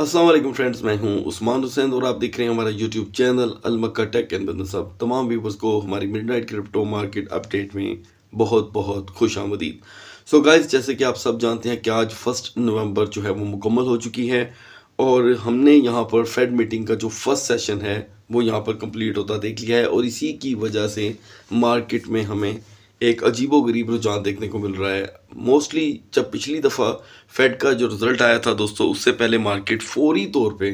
Aslam friends मैं हूं उस्मान हुसैन और आप देख रहे हैं हमारा यूट्यूब चैनल अलमक्का टेक एंड बिजनेस अब तमाम व्यूवर्स को हमारी midnight crypto market update में बहुत बहुत खुश आमदीद सो so गाइस जैसे कि आप सब जानते हैं कि आज फर्स्ट नवंबर जो है वो मुकम्मल हो चुकी है और हमने यहाँ पर फेड मीटिंग का जो फर्स्ट सेशन है वो यहाँ पर कम्प्लीट होता देख लिया है और इसी की वजह से मार्केट में हमें एक अजीबो गरीब रुझान देखने को मिल रहा है मोस्टली जब पिछली दफ़ा फेड का जो रिज़ल्ट आया था दोस्तों उससे पहले मार्केट फौरी तौर पे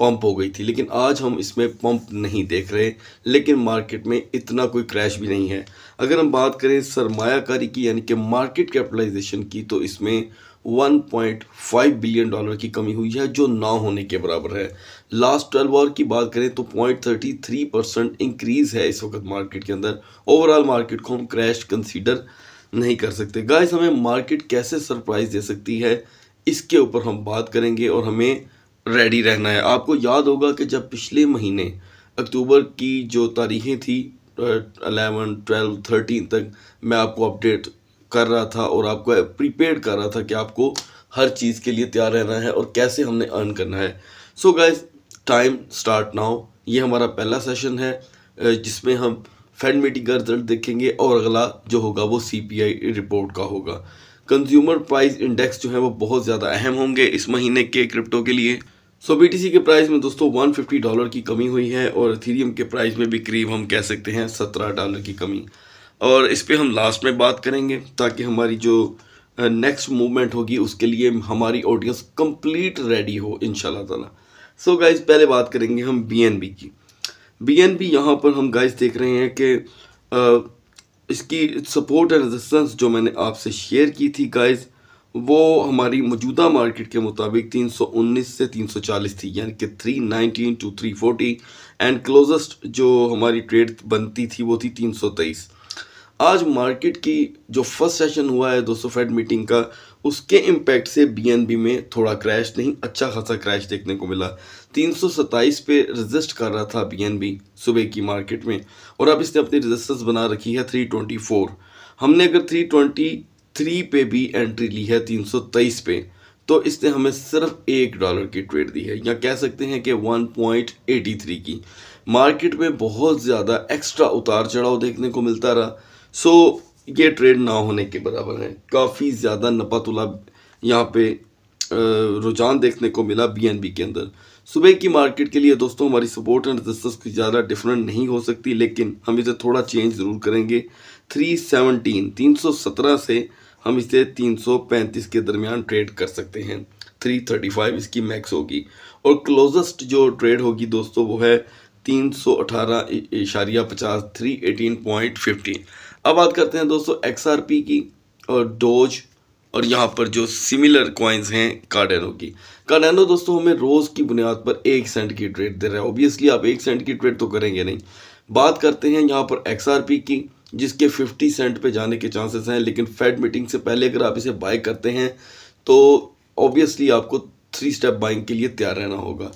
पंप हो गई थी लेकिन आज हम इसमें पंप नहीं देख रहे लेकिन मार्केट में इतना कोई क्रैश भी नहीं है अगर हम बात करें सरमाकारी की यानी कि मार्केट कैपिटलाइजेशन की तो इसमें 1.5 बिलियन डॉलर की कमी हुई है जो ना होने के बराबर है लास्ट ट्वेल्व आवर की बात करें तो point thirty three percent increase है इस वक्त मार्केट के अंदर ओवरऑल मार्केट को हम क्रैश कंसीडर नहीं कर सकते गाइस हमें मार्केट कैसे सरप्राइज दे सकती है इसके ऊपर हम बात करेंगे और हमें रेडी रहना है आपको याद होगा कि जब पिछले महीने अक्टूबर की जो तारीखें थी अलेवन ट्वेल्व थर्टीन तक मैं आपको अपडेट कर रहा था और आपको प्रीपेड कर रहा था कि आपको हर चीज़ के लिए तैयार रहना है और कैसे हमने अर्न करना है so guys time start now ये हमारा पहला सेशन है जिसमें हम फेड मीटिंग का रिजल्ट देखेंगे और अगला जो होगा वो आई रिपोर्ट का होगा कंज्यूमर प्राइस इंडेक्स जो है वो बहुत ज़्यादा अहम होंगे इस महीने के क्रिप्टो के लिए सो टी सी के प्राइस में दोस्तों 150 डॉलर की कमी हुई है और थीरियम के प्राइस में भी करीब हम कह सकते हैं 17 डॉलर की कमी और इस पर हम लास्ट में बात करेंगे ताकि हमारी जो नेक्स्ट मूवमेंट होगी उसके लिए हमारी ऑडियंस कंप्लीट रेडी हो इन ताला सो गाइज पहले बात करेंगे हम बी एन बी की बी एन बी यहाँ पर हम गाइज देख रहे हैं कि इसकी सपोर्ट एंड रजिस्टेंस जो मैंने आपसे शेयर की थी गाइज वो हमारी मौजूदा मार्केट के मुताबिक 319 से 340 थी यानी कि 319 टू 340 एंड क्लोजेस्ट जो हमारी ट्रेड बनती थी वो थी तेईस आज मार्केट की जो फर्स्ट सेशन हुआ है दोस्तों फेड मीटिंग का उसके इम्पैक्ट से बी में थोड़ा क्रैश नहीं अच्छा खासा क्रैश देखने को मिला तीन पे रजिस्ट कर रहा था बी सुबह की मार्केट में और अब इसने अपनी रजिस्टेंस बना रखी है 324 हमने अगर 323 पे भी एंट्री ली है तेईस पे तो इसने हमें सिर्फ एक डॉलर की ट्रेड दी है या कह सकते हैं कि थ्री की मार्केट में बहुत ज़्यादा एक्स्ट्रा उतार चढ़ाव देखने को मिलता रहा सो ये ट्रेड ना होने के बराबर है काफ़ी ज़्यादा नपा तुला यहाँ पे रुझान देखने को मिला बीएनबी के अंदर सुबह की मार्केट के लिए दोस्तों हमारी सपोर्ट एंड रजिस्टेंस कुछ ज़्यादा डिफरेंट नहीं हो सकती लेकिन हम इसे थोड़ा चेंज ज़रूर करेंगे 317 317 से हम इसे 335 के दरमियान ट्रेड कर सकते हैं 335 इसकी मैक्स होगी और क्लोजेस्ट जो ट्रेड होगी दोस्तों वो है तीन सौ अठारह इशारिया पचास थ्री एटीन पॉइंट फिफ्टीन अब बात करते हैं दोस्तों एक्स की और डोज और यहाँ पर जो सिमिलर कॉइन्स हैं कार्डेनो की कार्डेनो दोस्तों हमें रोज़ की बुनियाद पर एक सेंट की ट्रेड दे रहा है ऑब्वियसली आप एक सेंट की ट्रेड तो करेंगे नहीं बात करते हैं यहाँ पर एक्स की जिसके 50 सेंट पे जाने के चांसेस हैं लेकिन फेड मीटिंग से पहले अगर आप इसे बाय करते हैं तो ऑब्वियसली आपको थ्री स्टेप बाइंग के लिए तैयार रहना होगा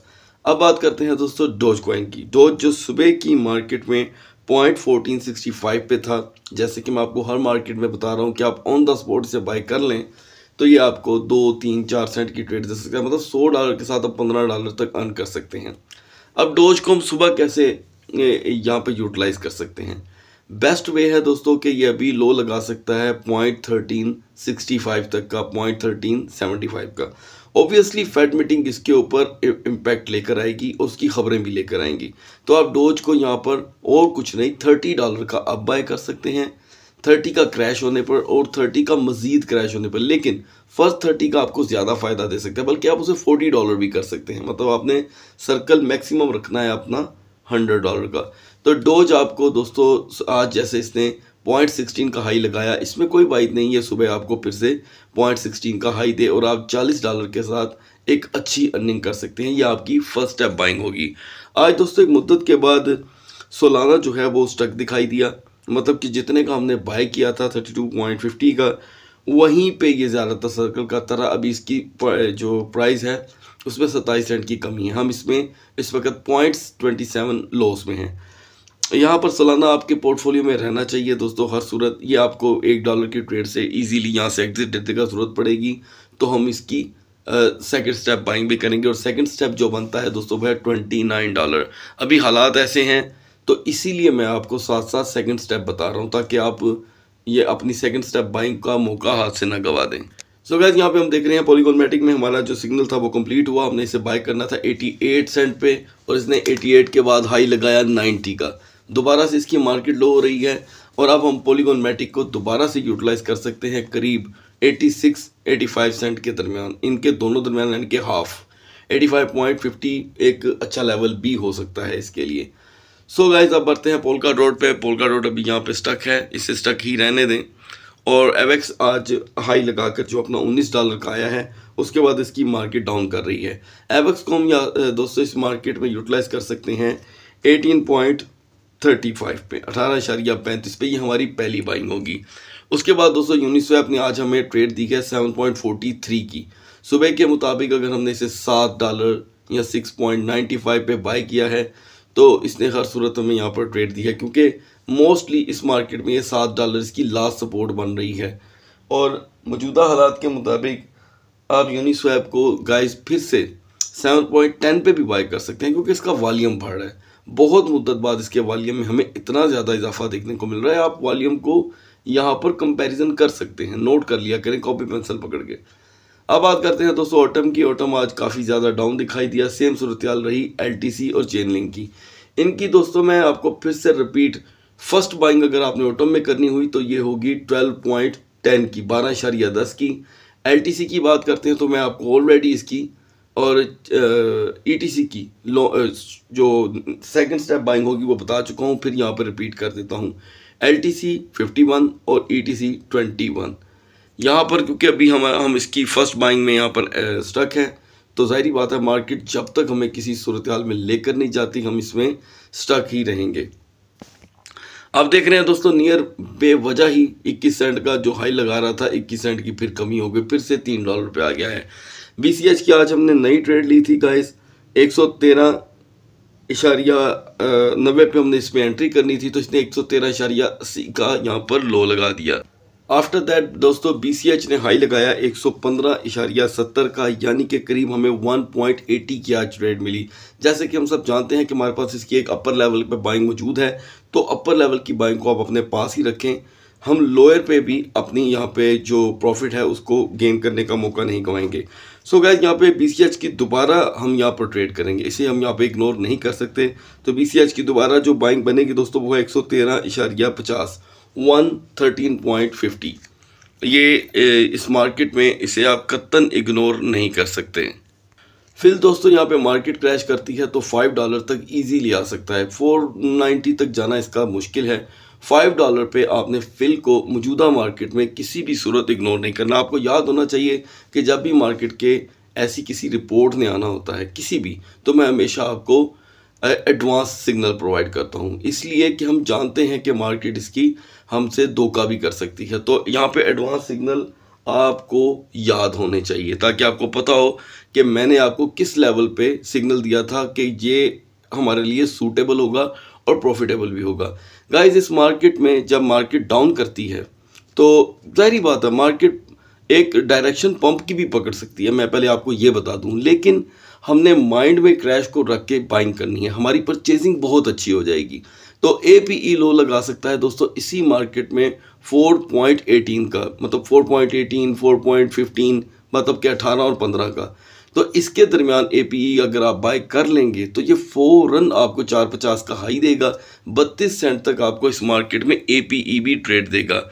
अब बात करते हैं दोस्तों डोज कॉइन की डोज जो सुबह की मार्केट में पॉइंट फोर्टीन सिक्सटी फाइव पे था जैसे कि मैं आपको हर मार्केट में बता रहा हूँ कि आप ऑन द स्पॉट से बाई कर लें तो ये आपको दो तीन चार सेंट की ट्रेड दे सकता है मतलब सौ डॉलर के साथ आप पंद्रह डॉलर तक अर्न कर सकते हैं अब डोज को हम सुबह कैसे यहाँ पर यूटिलाइज कर सकते हैं बेस्ट वे है दोस्तों कि ये अभी लो लगा सकता है पॉइंट थर्टीन सिक्सटी फाइव तक का पॉइंट थर्टीन सेवेंटी फाइव का ऑब्वियसली फेड मीटिंग इसके ऊपर इम्पैक्ट लेकर आएगी उसकी खबरें भी लेकर आएंगी तो आप डोज को यहाँ पर और कुछ नहीं थर्टी डॉलर का आप बाय कर सकते हैं थर्टी का क्रैश होने पर और थर्टी का मजीद क्रैश होने पर लेकिन फर्स्ट थर्टी का आपको ज़्यादा फ़ायदा दे सकते हैं बल्कि आप उसे फोर्टी डॉलर भी कर सकते हैं मतलब आपने सर्कल मैक्सिमम रखना है अपना हंड्रेड डॉलर का तो डोज आपको दोस्तों आज जैसे इसने पॉइंट सिक्सटीन का हाई लगाया इसमें कोई बात नहीं है सुबह आपको फिर से पॉइंट सिक्सटीन का हाई दे और आप चालीस डॉलर के साथ एक अच्छी अर्निंग कर सकते हैं यह आपकी फर्स्ट स्टेप बाइंग होगी आज दोस्तों एक मुद्दत के बाद सोलाना जो है वो स्टक दिखाई दिया मतलब कि जितने का हमने बाय किया था थर्टी टू पॉइंट फिफ्टी का वहीं पे ये ज़्यादातर सर्कल का तरह अभी इसकी जो प्राइस है उसमें सत्ताईस सेंट की कमी है हम इसमें इस वक्त पॉइंट्स ट्वेंटी सेवन लॉस में हैं यहाँ पर सालाना आपके पोर्टफोलियो में रहना चाहिए दोस्तों हर सूरत ये आपको एक डॉलर की ट्रेड से इजीली यहाँ से एग्जिट देने का ज़रूरत पड़ेगी तो हम इसकी सेकंड स्टेप बाइंग भी करेंगे और सेकंड स्टेप जो बनता है दोस्तों वह ट्वेंटी नाइन डॉलर अभी हालात ऐसे हैं तो इसीलिए मैं आपको साथ साथ सेकेंड स्टेप बता रहा हूँ ताकि आप ये अपनी सेकेंड स्टेप बाइंग का मौका हाथ से ना गवा दें सो गैस यहाँ पे हम देख रहे हैं पॉलीगोनमेटिक में हमारा जो सिग्नल था वो कंप्लीट हुआ हमने इसे बाय करना था 88 सेंट पे और इसने 88 के बाद हाई लगाया 90 का दोबारा से इसकी मार्केट लो हो रही है और अब हम पोलीगोन मैटिक को दोबारा से यूटिलाइज कर सकते हैं करीब 86 85 सेंट के दरमियान इनके दोनों दरमियान यानी कि हाफ 85.50 एक अच्छा लेवल भी हो सकता है इसके लिए सो so गाइज अब बढ़ते हैं पोलका डॉट पे पोलका डॉट अभी यहाँ पे स्टक है इसे स्टक ही रहने दें और एवेक्स आज हाई लगाकर जो अपना 19 डॉलर का आया है उसके बाद इसकी मार्केट डाउन कर रही है एवेक्स को हम दोस्तों इस मार्केट में यूटिलाइज कर सकते हैं एटीन पॉइंट थर्टी फाइव पे अठारह इशारिया पैंतीस पे ये हमारी पहली बाइंग होगी उसके बाद दोस्तों यूनिस्वैप ने आज हमें ट्रेड दी है सेवन पॉइंट फोर्टी थ्री की सुबह के मुताबिक अगर हमने इसे सात डॉलर या सिक्स पॉइंट नाइन्टी फाइव पे बाई किया है तो इसने हर सूरत हमें यहाँ पर ट्रेड दी है क्योंकि मोस्टली इस मार्केट में ये सात डॉलर की लास्ट सपोर्ट बन रही है और मौजूदा हालात के मुताबिक आप यूनिस्वैप को गाइस फिर से सेवन पॉइंट टेन पे भी बाई कर सकते हैं क्योंकि इसका वॉल्यूम बढ़ रहा है बहुत मुद्दत बाद इसके वॉल्यूम में हमें इतना ज़्यादा इजाफा देखने को मिल रहा है आप वॉल्यूम को यहाँ पर कंपैरिजन कर सकते हैं नोट कर लिया करें कॉपी पेंसिल पकड़ के अब बात करते हैं दोस्तों ऑटम की ऑटम आज काफ़ी ज़्यादा डाउन दिखाई दिया सेम सूरत रही एल और चेनलिंग की इनकी दोस्तों मैं आपको फिर से रिपीट फर्स्ट बाइंग अगर आपने ऑटम में करनी हुई तो ये होगी ट्वेल्व पॉइंट टेन की बारह इशारिया दस की एल की बात करते हैं तो मैं आपको ऑलरेडी इसकी और ईटीसी e की जो सेकंड स्टेप बाइंग होगी वो बता चुका हूँ फिर यहाँ पर रिपीट कर देता हूँ L T C fifty one और E T C twenty one यहाँ पर क्योंकि अभी हम हम इसकी फ़र्स्ट बाइंग में यहाँ पर स्टक है तो ज़ाहरी बात है मार्केट जब तक हमें किसी सूरत हाल में लेकर नहीं जाती हम इसमें स्टक ही रहेंगे अब देख रहे हैं दोस्तों नियर बेवजह ही 21 सेंट का जो हाई लगा रहा था 21 सेंट की फिर कमी हो गई फिर से तीन डॉलर पे आ गया है बी की आज हमने नई ट्रेड ली थी गाइस एक सौ तेरह इशारिया नब्बे पे हमने इसमें एंट्री करनी थी तो इसने एक सौ तेरह इशारिया अस्सी का यहाँ पर लो लगा दिया आफ्टर दैट दोस्तों बी सी एच ने हाई लगाया एक सौ पंद्रह इशारिया सत्तर का यानी कि करीब हमें वन पॉइंट एटी की आज ट्रेड मिली जैसे कि हम सब जानते हैं कि हमारे पास इसकी एक अपर लेवल पर बाइंग मौजूद है तो अपर लेवल की बाइंग को आप अपने पास ही रखें हम लोअर पे भी अपनी यहाँ पे जो प्रॉफिट है उसको गेन करने का मौका नहीं गवाएंगे सो गैज यहाँ पे बी की दोबारा हम यहाँ पर ट्रेड करेंगे इसे हम यहाँ पे इग्नोर नहीं कर सकते तो बी की दोबारा जो बाइंग बनेगी दोस्तों वो है एक सौ तेरह इशारिया पचास वन थर्टीन पॉइंट फिफ्टी ये इस मार्केट में इसे आप कत्तन इग्नोर नहीं कर सकते फिर दोस्तों यहाँ पे मार्केट क्रैश करती है तो फाइव डॉलर तक इजीली आ सकता है फोर नाइन्टी तक जाना इसका मुश्किल है फाइव डॉलर पे आपने फिल को मौजूदा मार्केट में किसी भी सूरत इग्नोर नहीं करना आपको याद होना चाहिए कि जब भी मार्केट के ऐसी किसी रिपोर्ट ने आना होता है किसी भी तो मैं हमेशा आपको एडवांस सिग्नल प्रोवाइड करता हूँ इसलिए कि हम जानते हैं कि मार्केट इसकी हमसे धोखा भी कर सकती है तो यहाँ पे एडवांस सिग्नल आपको याद होने चाहिए ताकि आपको पता हो कि मैंने आपको किस लेवल पे सिग्नल दिया था कि ये हमारे लिए सूटेबल होगा और प्रॉफिटेबल भी होगा गाइस इस मार्केट में जब मार्केट डाउन करती है तो जाहिर बात है मार्केट एक डायरेक्शन पंप की भी पकड़ सकती है मैं पहले आपको ये बता दूं लेकिन हमने माइंड में क्रैश को रख के बाइंग करनी है हमारी परचेजिंग बहुत अच्छी हो जाएगी तो ए पी ई लो लगा सकता है दोस्तों इसी मार्केट में 4.18 का मतलब 4.18 4.15 मतलब कि 18 और 15 का तो इसके दरमियान ए पी ई अगर आप बाय कर लेंगे तो ये फ़ौरन आपको चार पचास का हाई देगा बत्तीस सेंट तक आपको इस मार्केट में ए पी ई भी ट्रेड देगा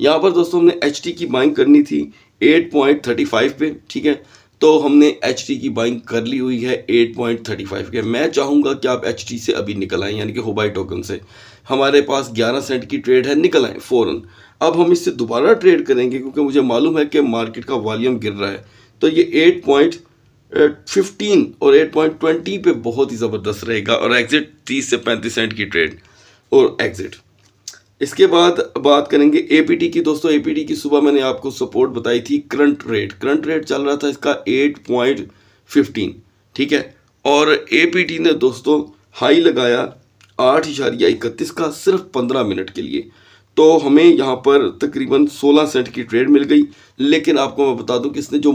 यहाँ पर दोस्तों हमने एच टी की बाइंग करनी थी एट पॉइंट थर्टी फाइव पे ठीक है तो हमने एच की बाइंग कर ली हुई है 8.35 के मैं चाहूँगा कि आप एच से अभी निकल आएँ यानी कि होबाई टोकन से हमारे पास 11 सेंट की ट्रेड है निकल आएँ फ़ौरन अब हम इससे दोबारा ट्रेड करेंगे क्योंकि मुझे मालूम है कि मार्केट का वॉल्यूम गिर रहा है तो ये एट पॉइंट फिफ्टीन और एट पॉइंट ट्वेंटी पे बहुत ही ज़बरदस्त रहेगा और एग्ज़िट तीस से पैंतीस सेंट की ट्रेड और एग्ज़िट इसके बाद बात करेंगे टी की दोस्तों टी की सुबह मैंने आपको सपोर्ट बताई थी करंट रेट करंट रेट चल रहा था इसका एट पॉइंट फिफ्टीन ठीक है और टी ने दोस्तों हाई लगाया आठ इशारिया इकतीस का सिर्फ पंद्रह मिनट के लिए तो हमें यहाँ पर तकरीबन 16 सेंट की ट्रेड मिल गई लेकिन आपको मैं बता दूं कि इसने जो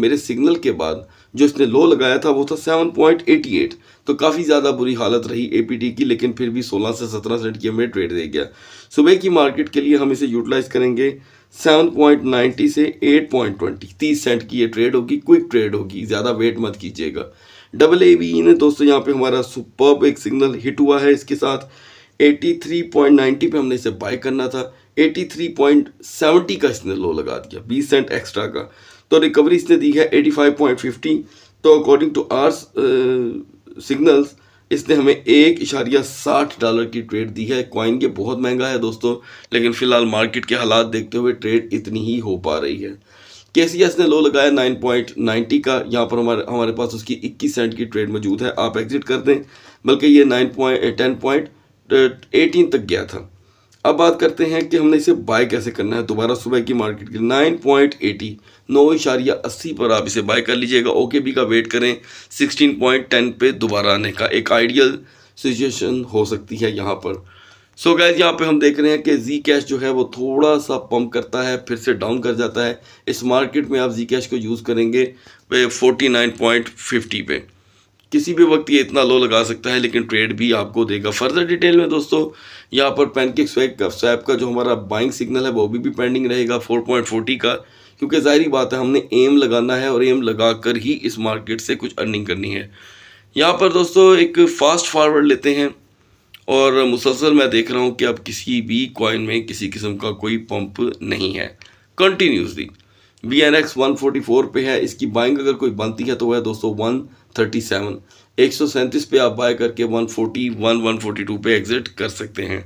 मेरे सिग्नल के बाद जो इसने लो लगाया था वो था 7.88 तो काफ़ी ज़्यादा बुरी हालत रही एपीटी की लेकिन फिर भी 16 से 17 सेंट की हमें ट्रेड दे गया सुबह की मार्केट के लिए हम इसे यूटिलाइज करेंगे 7.90 से 8.20 तीस सेंट की ये ट्रेड होगी क्विक ट्रेड होगी ज़्यादा वेट मत कीजिएगा डबल ए बी ने दोस्तों यहाँ पर हमारा सुपर एक सिग्नल हिट हुआ है इसके साथ 83.90 पे हमने इसे बाय करना था 83.70 का इसने लो लगा दिया 20 सेंट एक्स्ट्रा का तो रिकवरी इसने दी है 85.50 तो अकॉर्डिंग टू आर सिग्नल्स इसने हमें एक इशारिया साठ डॉलर की ट्रेड दी है कॉइन ये बहुत महंगा है दोस्तों लेकिन फिलहाल मार्केट के हालात देखते हुए ट्रेड इतनी ही हो पा रही है के सी एस ने लो लगाया नाइन पॉइंट नाइन्टी का यहाँ पर हमारे हमारे पास उसकी इक्कीस सेंट की ट्रेड मौजूद है आप एग्जिट कर दें बल्कि ये nine point ten point eighteen तक गया था अब बात करते हैं कि हमने इसे बाय कैसे करना है दोबारा सुबह की मार्केट की नाइन पॉइंट एटी नौ इशारिया अस्सी पर आप इसे बाय कर लीजिएगा ओके बी का वेट करें सिक्सटीन पॉइंट टेन पे दोबारा आने का एक आइडियल सिचुएशन हो सकती है यहाँ पर सो गैस यहाँ पे हम देख रहे हैं कि जी कैश जो है वो थोड़ा सा पम्प करता है फिर से डाउन कर जाता है इस मार्केट में आप जी कैश को यूज़ करेंगे फोर्टी नाइन पॉइंट फिफ्टी पे किसी भी वक्त ये इतना लो लगा सकता है लेकिन ट्रेड भी आपको देगा फर्दर डिटेल में दोस्तों यहाँ पर पैनकेक स्वैग का स्वैप का जो हमारा बाइंग सिग्नल है वो भी, भी पेंडिंग रहेगा 4.40 का क्योंकि ज़ाहरी बात है हमने एम लगाना है और एम लगा कर ही इस मार्केट से कुछ अर्निंग करनी है यहाँ पर दोस्तों एक फ़ास्ट फारवर्ड लेते हैं और मुसलसल मैं देख रहा हूँ कि अब किसी भी कॉइन में किसी किस्म का कोई पम्प नहीं है continuously B N X one forty four पे है इसकी बाइंग अगर कोई बनती है तो वह दोस्तों वन थर्टी सेवन एक सौ सैंतीस पे आप बाय करके one forty one one forty two पे एग्ज़िट कर सकते हैं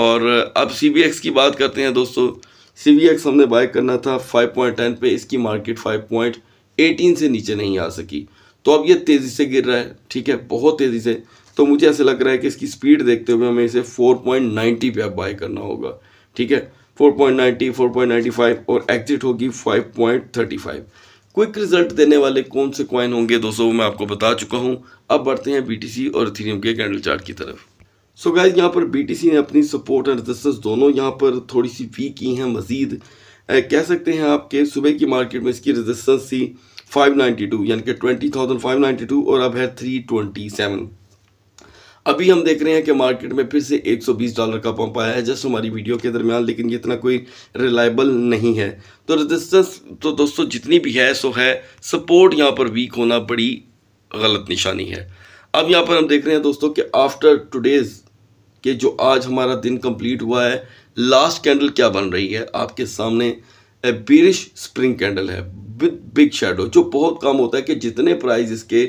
और अब सी बी एक्स की बात करते हैं दोस्तों सी बी एक्स हमने बाय करना था फाइव पॉइंट टेन पे इसकी मार्केट फाइव पॉइंट एटीन से नीचे नहीं आ सकी तो अब ये तेज़ी से गिर रहा है ठीक है बहुत तेज़ी से तो मुझे ऐसा लग रहा है कि इसकी स्पीड देखते हुए हमें इसे फोर पॉइंट नाइन्टी पे आप बाय करना होगा ठीक है 4.90 4.95 और एग्जिट होगी 5.35 क्विक रिजल्ट देने वाले कौन से क्वाइन होंगे दोस्तों मैं आपको बता चुका हूं अब बढ़ते हैं BTC और इथेरियम के कैंडल चार्ट की तरफ सो so गैज यहाँ पर BTC ने अपनी सपोर्ट एंड रजिस्टेंस दोनों यहाँ पर थोड़ी सी वीक की हैं मजीद कह सकते हैं आपके सुबह की मार्केट में इसकी रजिस्टेंस थी 592 यानी कि 20,592 और अब है 327 अभी हम देख रहे हैं कि मार्केट में फिर से 120 डॉलर का पंप आया है जस्ट हमारी वीडियो के दरमियान लेकिन ये इतना कोई रिलायबल नहीं है तो रेजिस्टेंस तो दोस्तों जितनी भी है सो है सपोर्ट यहाँ पर वीक होना बड़ी गलत निशानी है अब यहाँ पर हम देख रहे हैं दोस्तों कि आफ्टर टुडेज़ के जो आज हमारा दिन कम्प्लीट हुआ है लास्ट कैंडल क्या बन रही है आपके सामने बिरिश स्प्रिंग कैंडल है विद बिग शेडो जो बहुत कम होता है कि जितने प्राइस इसके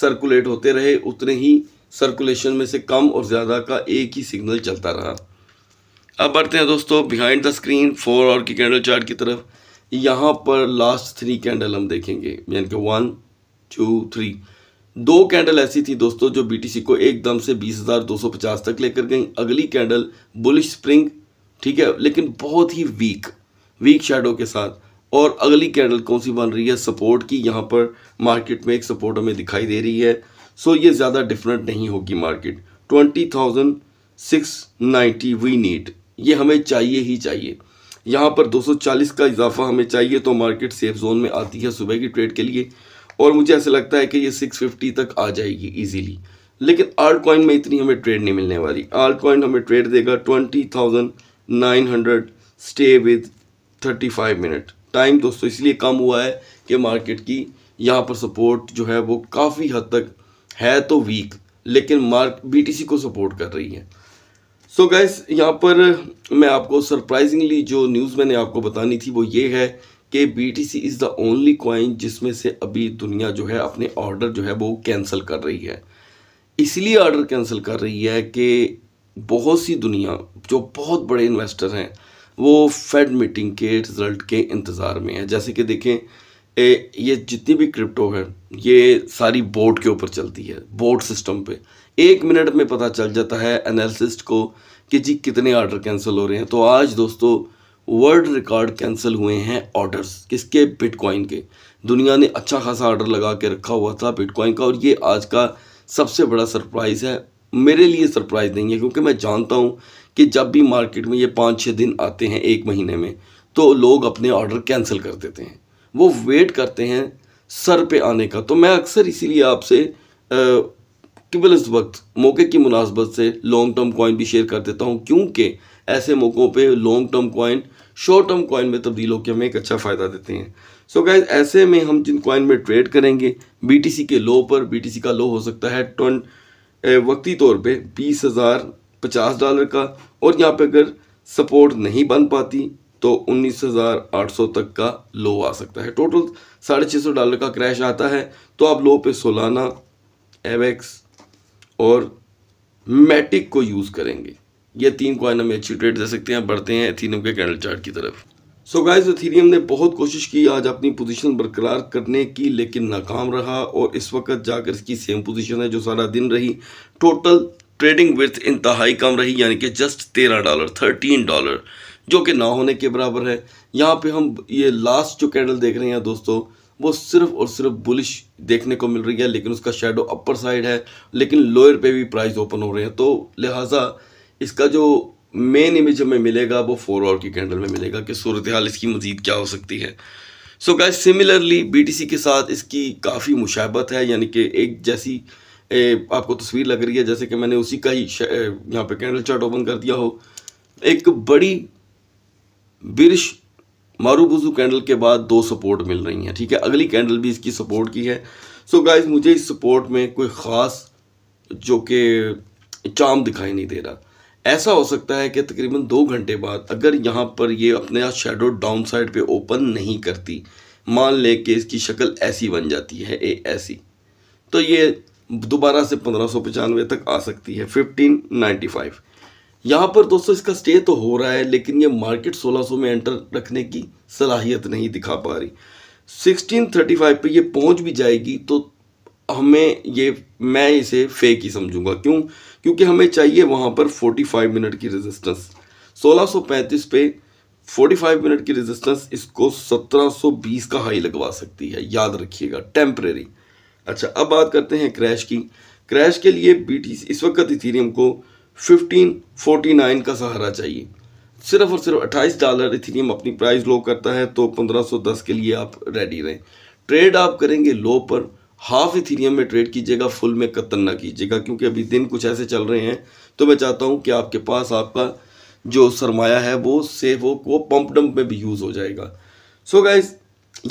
सर्कुलेट होते रहे उतने ही सर्कुलेशन में से कम और ज़्यादा का एक ही सिग्नल चलता रहा अब बढ़ते हैं दोस्तों बिहाइंड द स्क्रीन फोर और की कैंडल चार्ट की तरफ यहाँ पर लास्ट थ्री कैंडल हम देखेंगे यानी कि वन टू थ्री दो कैंडल ऐसी थी दोस्तों जो बीटीसी को एकदम से 20,250 तक लेकर गई अगली कैंडल बुलिश स्प्रिंग ठीक है लेकिन बहुत ही वीक वीक शेडो के साथ और अगली कैंडल कौन सी बन रही है सपोर्ट की यहाँ पर मार्केट में एक सपोर्ट हमें दिखाई दे रही है सो ये ज़्यादा डिफरेंट नहीं होगी market twenty thousand six ninety we need ये हमें चाहिए ही चाहिए यहाँ पर 240 का इजाफा हमें चाहिए तो मार्केट सेफ जोन में आती है सुबह की ट्रेड के लिए और मुझे ऐसा लगता है कि ये 650 तक आ जाएगी इजीली लेकिन आर्ट कॉइन में इतनी हमें ट्रेड नहीं मिलने वाली आर्ट कॉइन हमें ट्रेड देगा 20,900 स्टे विद 35 मिनट टाइम दोस्तों इसलिए कम हुआ है कि मार्केट की यहाँ पर सपोर्ट जो है वो काफ़ी हद तक है तो वीक लेकिन मार्क बीटीसी को सपोर्ट कर रही है सो so गैस यहाँ पर मैं आपको सरप्राइजिंगली जो न्यूज़ मैंने आपको बतानी थी वो ये है कि B T C is the only coin जिसमें से अभी दुनिया जो है अपने ऑर्डर जो है वो कैंसिल कर रही है इसलिए ऑर्डर कैंसिल कर रही है कि बहुत सी दुनिया जो बहुत बड़े इन्वेस्टर हैं वो फेड मीटिंग के रिज़ल्ट के इंतज़ार में है जैसे कि देखें ए, ये जितनी भी क्रिप्टो है ये सारी बोर्ड के ऊपर चलती है बोर्ड सिस्टम पे एक मिनट में पता चल जाता है एनालिसिस्ट को कि जी कितने ऑर्डर कैंसिल हो रहे हैं तो आज दोस्तों वर्ल्ड रिकॉर्ड कैंसिल हुए हैं ऑर्डर्स किसके बिटकॉइन के दुनिया ने अच्छा खासा ऑर्डर लगा के रखा हुआ था बिटकॉइन का और ये आज का सबसे बड़ा सरप्राइज़ है मेरे लिए सरप्राइज़ नहीं है क्योंकि मैं जानता हूँ कि जब भी मार्केट में ये पाँच छः दिन आते हैं एक महीने में तो लोग अपने ऑर्डर कैंसिल कर देते हैं वो वेट करते हैं सर पे आने का तो मैं अक्सर इसीलिए आपसे केवल इस वक्त मौके की मुनासबत से लॉन्ग टर्म कॉइन भी शेयर कर देता हूँ क्योंकि ऐसे मौक़ों पे long term coin short term coin में तब्दील होकर हमें एक अच्छा फ़ायदा देते हैं सो so गैस ऐसे में हम जिन कॉइन में ट्रेड करेंगे बी के लो पर बी का लो हो सकता है ट्वन वक्ती तौर पर बीस हज़ार पचास डॉलर का और यहाँ पर अगर सपोर्ट नहीं बन पाती तो 19,800 तक का लो आ सकता है टोटल साढ़े छः सौ डॉलर का क्रैश आता है तो आप लो पे सोलाना एवेक्स और मैटिक को यूज़ करेंगे ये तीन क्वाइन हमें अच्छी ट्रेड दे सकते हैं बढ़ते हैं एथीनियम के कैंडल चार्ट की तरफ सो गाइस एथीरियम ने बहुत कोशिश की आज अपनी पोजीशन बरकरार करने की लेकिन नाकाम रहा और इस वक्त जाकर इसकी सेम पोजीशन है जो सारा दिन रही टोटल ट्रेडिंग विथ इंतहाई कम रही यानी कि जस्ट तेरह डॉलर थर्टीन डॉलर जो कि ना होने के बराबर है यहाँ पे हम ये लास्ट जो कैंडल देख रहे हैं दोस्तों वो सिर्फ और सिर्फ बुलिश देखने को मिल रही है लेकिन उसका शेडो अपर साइड है लेकिन लोअर पे भी प्राइस ओपन हो रहे हैं तो लिहाजा इसका जो मेन इमेज हमें मिलेगा वो फोर आवर की कैंडल में मिलेगा कि सूरत हाल इसकी मज़ीद क्या हो सकती है सो गाइस सिमिलरली बीटीसी के साथ इसकी काफ़ी मुशाबत है यानी कि एक जैसी ए, आपको तस्वीर लग रही है जैसे कि मैंने उसी का ही यहाँ पे कैंडल चार्ट ओपन कर दिया हो एक बड़ी बिरिश मारूबुजू कैंडल के बाद दो सपोर्ट मिल रही हैं ठीक है अगली कैंडल भी इसकी सपोर्ट की है सो so गाइज मुझे इस सपोर्ट में कोई ख़ास जो कि चाम दिखाई नहीं दे रहा ऐसा हो सकता है कि तकरीबन दो घंटे बाद अगर यहाँ पर ये अपने आप शेडो डाउन साइड पर ओपन नहीं करती मान ले कि इसकी शक्ल ऐसी बन जाती है ए ऐसी तो ये दोबारा से पंद्रह सौ पचानवे तक आ सकती है फिफ्टीन नाइन्टी फाइव यहाँ पर दोस्तों इसका स्टे तो हो रहा है लेकिन ये मार्केट 1600 में एंटर रखने की सलाहियत नहीं दिखा पा रही 1635 पे ये पहुँच भी जाएगी तो हमें ये मैं इसे फेक ही समझूंगा क्यों क्योंकि हमें चाहिए वहाँ पर 45 मिनट की रेजिस्टेंस 1635 पे 45 मिनट की रेजिस्टेंस इसको 1720 का हाई लगवा सकती है याद रखिएगा टेम्परेरी अच्छा अब बात करते हैं क्रैश की क्रैश के लिए बी इस वक्त इथीरियम को 1549 का सहारा चाहिए सिर्फ और सिर्फ 28 डॉलर इथीनियम अपनी प्राइस लो करता है तो 1510 के लिए आप रेडी रहें ट्रेड आप करेंगे लो पर हाफ इथीनियम में ट्रेड कीजिएगा फुल में कतन ना कीजिएगा क्योंकि अभी दिन कुछ ऐसे चल रहे हैं तो मैं चाहता हूँ कि आपके पास आपका जो सरमाया है वो हो वो को पंप डंप में भी यूज़ हो जाएगा सो so गाइज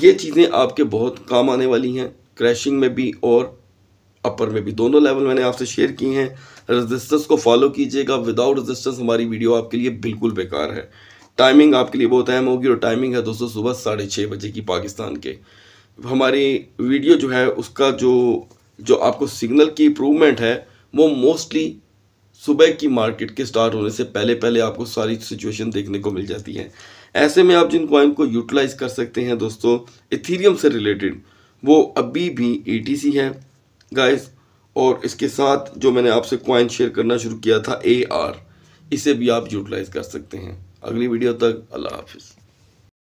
ये चीज़ें आपके बहुत काम आने वाली हैं क्रैशिंग में भी और अपर में भी दोनों लेवल मैंने आपसे शेयर की हैं रेजिस्टेंस को फॉलो कीजिएगा विदाउट रेजिस्टेंस हमारी वीडियो आपके लिए बिल्कुल बेकार है टाइमिंग आपके लिए बहुत अहम होगी और टाइमिंग है दोस्तों सुबह साढ़े छः बजे की पाकिस्तान के हमारी वीडियो जो है उसका जो जो आपको सिग्नल की इम्प्रूवमेंट है वो मोस्टली सुबह की मार्केट के स्टार्ट होने से पहले पहले आपको सारी सिचुएशन देखने को मिल जाती है ऐसे में आप जिन कॉइन को यूटिलाइज कर सकते हैं दोस्तों इथीरियम से रिलेटेड वो अभी भी ए है गाइस और इसके साथ जो मैंने आपसे क्वाइन शेयर करना शुरू किया था ए आर इसे भी आप यूटिलाइज़ कर सकते हैं अगली वीडियो तक अल्लाह हाफिज़